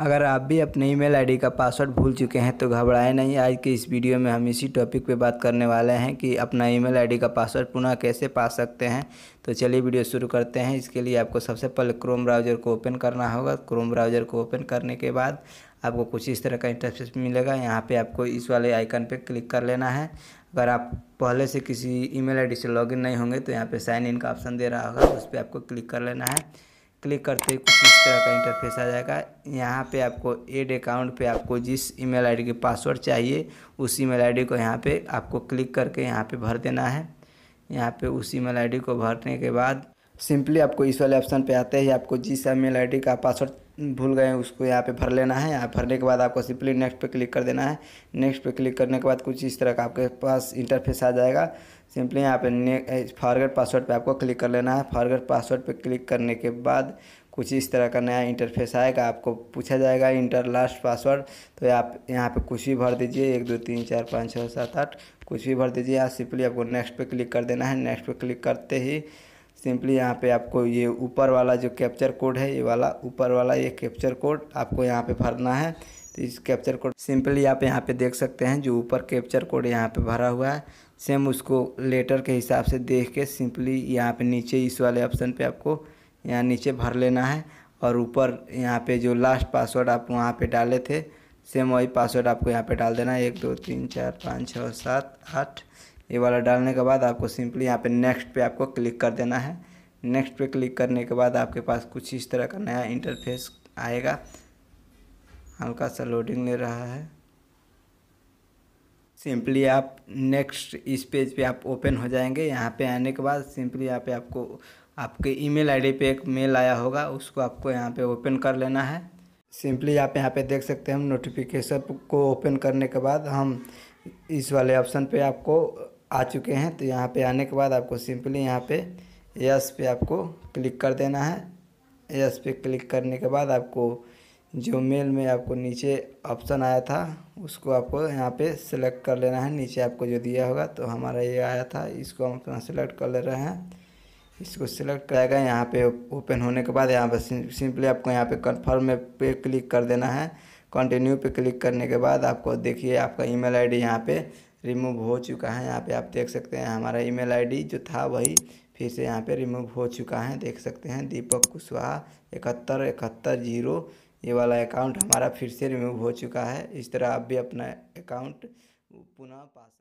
अगर आप भी अपने ईमेल आईडी का पासवर्ड भूल चुके हैं तो घबराएं नहीं आज के इस वीडियो में हम इसी टॉपिक पे बात करने वाले हैं कि अपना ईमेल आईडी का पासवर्ड पुनः कैसे पा सकते हैं तो चलिए वीडियो शुरू करते हैं इसके लिए आपको सबसे पहले क्रोम ब्राउज़र को ओपन करना होगा क्रोम ब्राउज़र को ओपन करने के बाद आपको कुछ इस तरह का इंटरफेस मिलेगा यहाँ पर आपको इस वाले आइकन पर क्लिक कर लेना है अगर आप पहले से किसी ई आईडी से लॉग नहीं होंगे तो यहाँ पर साइन इन का ऑप्शन दे रहा होगा उस पर आपको क्लिक कर लेना है क्लिक करते ही कुछ इस तरह का इंटरफेस आ जाएगा यहाँ पे आपको एड अकाउंट पे आपको जिस ईमेल आईडी के पासवर्ड चाहिए उस ईमेल आईडी को यहाँ पे आपको क्लिक करके यहाँ पे भर देना है यहाँ पे उस ईमेल आईडी को भरने के बाद सिंपली आपको इस वाले ऑप्शन पे आते ही आपको जिस ईमेल आईडी का पासवर्ड भूल गए हैं उसको यहाँ पे भर लेना है यहाँ भरने के बाद आपको सिंपली नेक्स्ट पे क्लिक कर देना है नेक्स्ट पे क्लिक करने के बाद कुछ इस तरह का आपके पास इंटरफेस आ जाएगा सिंपली यहाँ पे ने फारगेट पासवर्ड पे आपको क्लिक कर लेना है फारगेट पासवर्ड पे क्लिक करने के बाद कुछ इस तरह का नया इंटरफेस आएगा आपको पूछा जाएगा इंटर लास्ट पासवर्ड तो आप यहाँ पे कुछ भी भर दीजिए एक दो तीन चार पाँच छः सात आठ कुछ भी भर दीजिए यहाँ सिंपली आपको नेक्स्ट पे क्लिक कर देना है नेक्स्ट पे क्लिक करते ही सिंपली यहाँ पे आपको ये ऊपर वाला जो कैप्चर कोड है ये वाला ऊपर वाला ये कैप्चर कोड आपको यहाँ पे भरना है तो इस कैप्चर कोड सिंपली आप यहाँ पे देख सकते हैं जो ऊपर कैप्चर कोड यहाँ पे भरा हुआ है सेम उसको लेटर के हिसाब से देख के सिंपली यहाँ पे नीचे इस वाले ऑप्शन पे आपको यहाँ नीचे भर लेना है और ऊपर यहाँ पर जो लास्ट पासवर्ड आप वहाँ पर डाले थे सेम वही पासवर्ड आपको यहाँ पर डाल देना है एक दो तीन चार पाँच छः सात आठ ये वाला डालने के बाद आपको सिंपली यहाँ पे नेक्स्ट पे आपको क्लिक कर देना है नेक्स्ट पे क्लिक करने के बाद आपके पास कुछ इस तरह का नया इंटरफेस आएगा हल्का सा लोडिंग ले रहा है सिंपली आप नेक्स्ट इस पेज पे आप ओपन हो जाएंगे यहाँ पे आने के बाद सिंपली यहाँ पे आपको आपके ईमेल आईडी पे एक मेल आया होगा उसको आपको यहाँ पे ओपन कर लेना है सिंपली आप यहाँ पे देख सकते हैं हम नोटिफिकेशन को ओपन करने के बाद हम इस वाले ऑप्शन पे आपको आ चुके हैं तो यहाँ पे आने के बाद आपको सिंपली यहाँ पे यस पे आपको क्लिक कर देना है यस पे क्लिक करने के बाद आपको जो मेल में आपको नीचे ऑप्शन आया था उसको आपको यहाँ पे सिलेक्ट कर लेना है नीचे आपको जो दिया होगा तो हमारा ये आया था इसको हम अपना सेलेक्ट कर ले रहे हैं इसको सिलेक्ट करेगा यहाँ पे ओपन होने के बाद यहाँ पर सिंपली आपको यहाँ पे कन्फर्म में पे क्लिक कर देना है कंटिन्यू पे क्लिक करने के बाद आपको देखिए आपका ईमेल आईडी यहाँ पर रिमूव हो चुका है यहाँ पे आप देख सकते हैं हमारा ईमेल आईडी जो था वही फिर से यहाँ पे रिमूव हो चुका है देख सकते हैं दीपक कुशवाहा इकहत्तर इकहत्तर जीरो ये वाला अकाउंट हमारा फिर से रिमूव हो चुका है इस तरह आप भी अपना अकाउंट पुनः पा सकते